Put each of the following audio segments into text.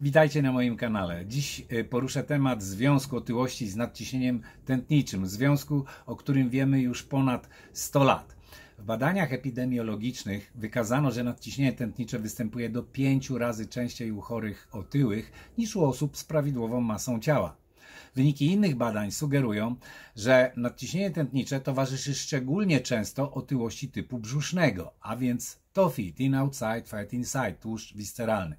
Witajcie na moim kanale. Dziś y, poruszę temat związku otyłości z nadciśnieniem tętniczym, związku, o którym wiemy już ponad 100 lat. W badaniach epidemiologicznych wykazano, że nadciśnienie tętnicze występuje do 5 razy częściej u chorych otyłych niż u osób z prawidłową masą ciała. Wyniki innych badań sugerują, że nadciśnienie tętnicze towarzyszy szczególnie często otyłości typu brzusznego, a więc TOFI, thin outside, fat inside, tłuszcz wisceralny.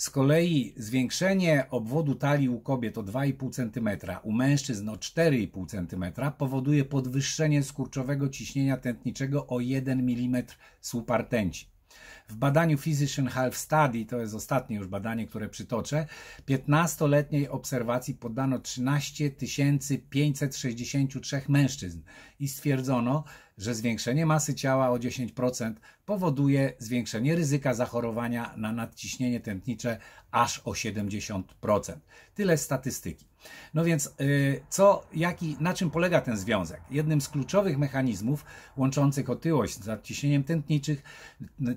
Z kolei zwiększenie obwodu talii u kobiet o 2,5 cm, u mężczyzn o 4,5 cm powoduje podwyższenie skurczowego ciśnienia tętniczego o 1 mm słupa rtęci. W badaniu Physician Health Study, to jest ostatnie już badanie, które przytoczę, 15-letniej obserwacji poddano 13 563 mężczyzn i stwierdzono, że zwiększenie masy ciała o 10% powoduje zwiększenie ryzyka zachorowania na nadciśnienie tętnicze aż o 70%. Tyle statystyki. No więc, y, co, jaki, na czym polega ten związek? Jednym z kluczowych mechanizmów łączących otyłość z nadciśnieniem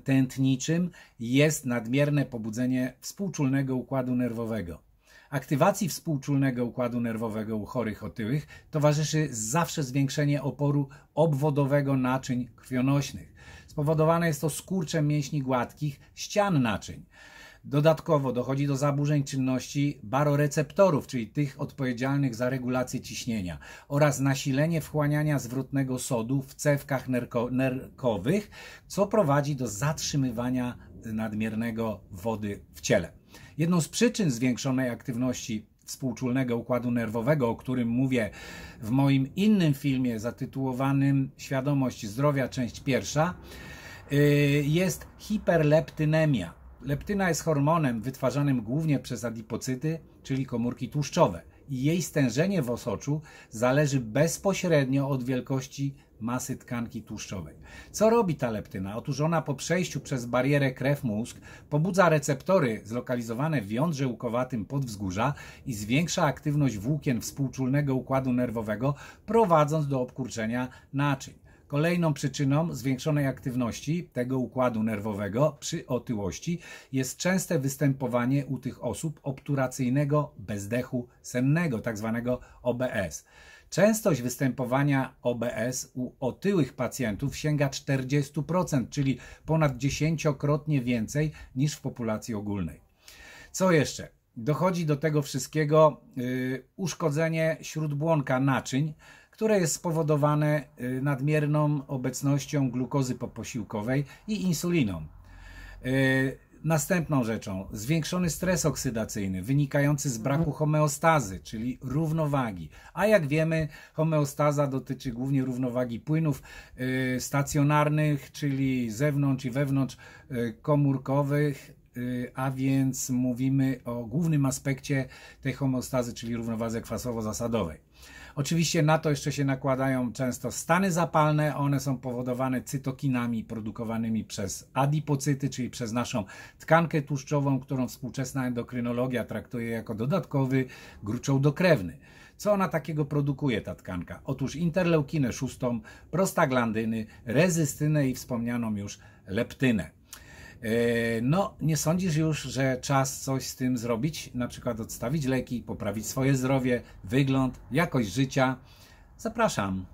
tętniczym jest nadmierne pobudzenie współczulnego układu nerwowego. Aktywacji współczulnego układu nerwowego u chorych otyłych towarzyszy zawsze zwiększenie oporu obwodowego naczyń krwionośnych. Spowodowane jest to skurczem mięśni gładkich ścian naczyń. Dodatkowo dochodzi do zaburzeń czynności baroreceptorów, czyli tych odpowiedzialnych za regulację ciśnienia oraz nasilenie wchłaniania zwrotnego sodu w cewkach nerko nerkowych, co prowadzi do zatrzymywania nadmiernego wody w ciele. Jedną z przyczyn zwiększonej aktywności współczulnego układu nerwowego, o którym mówię w moim innym filmie zatytułowanym Świadomość zdrowia, część pierwsza, y, jest hiperleptynemia Leptyna jest hormonem wytwarzanym głównie przez adipocyty, czyli komórki tłuszczowe. I jej stężenie w osoczu zależy bezpośrednio od wielkości masy tkanki tłuszczowej. Co robi ta leptyna? Otóż ona po przejściu przez barierę krew-mózg pobudza receptory zlokalizowane w jądrze łukowatym podwzgórza i zwiększa aktywność włókien współczulnego układu nerwowego, prowadząc do obkurczenia naczyń. Kolejną przyczyną zwiększonej aktywności tego układu nerwowego przy otyłości jest częste występowanie u tych osób obturacyjnego bezdechu sennego, tzw. Tak OBS. Częstość występowania OBS u otyłych pacjentów sięga 40%, czyli ponad 10-krotnie więcej niż w populacji ogólnej. Co jeszcze? Dochodzi do tego wszystkiego yy, uszkodzenie śródbłonka naczyń, które jest spowodowane y, nadmierną obecnością glukozy poposiłkowej i insuliną. Y, następną rzeczą, zwiększony stres oksydacyjny wynikający z braku mhm. homeostazy, czyli równowagi. A jak wiemy, homeostaza dotyczy głównie równowagi płynów y, stacjonarnych, czyli zewnątrz i wewnątrz komórkowych, a więc mówimy o głównym aspekcie tej homeostazy, czyli równowadze kwasowo-zasadowej. Oczywiście na to jeszcze się nakładają często stany zapalne. One są powodowane cytokinami produkowanymi przez adipocyty, czyli przez naszą tkankę tłuszczową, którą współczesna endokrynologia traktuje jako dodatkowy gruczoł dokrewny. Co ona takiego produkuje, ta tkanka? Otóż interleukinę szóstą, prostaglandyny, rezystynę i wspomnianą już leptynę. E, no, nie sądzisz już, że czas coś z tym zrobić? Na przykład odstawić leki, poprawić swoje zdrowie, wygląd, jakość życia? Zapraszam.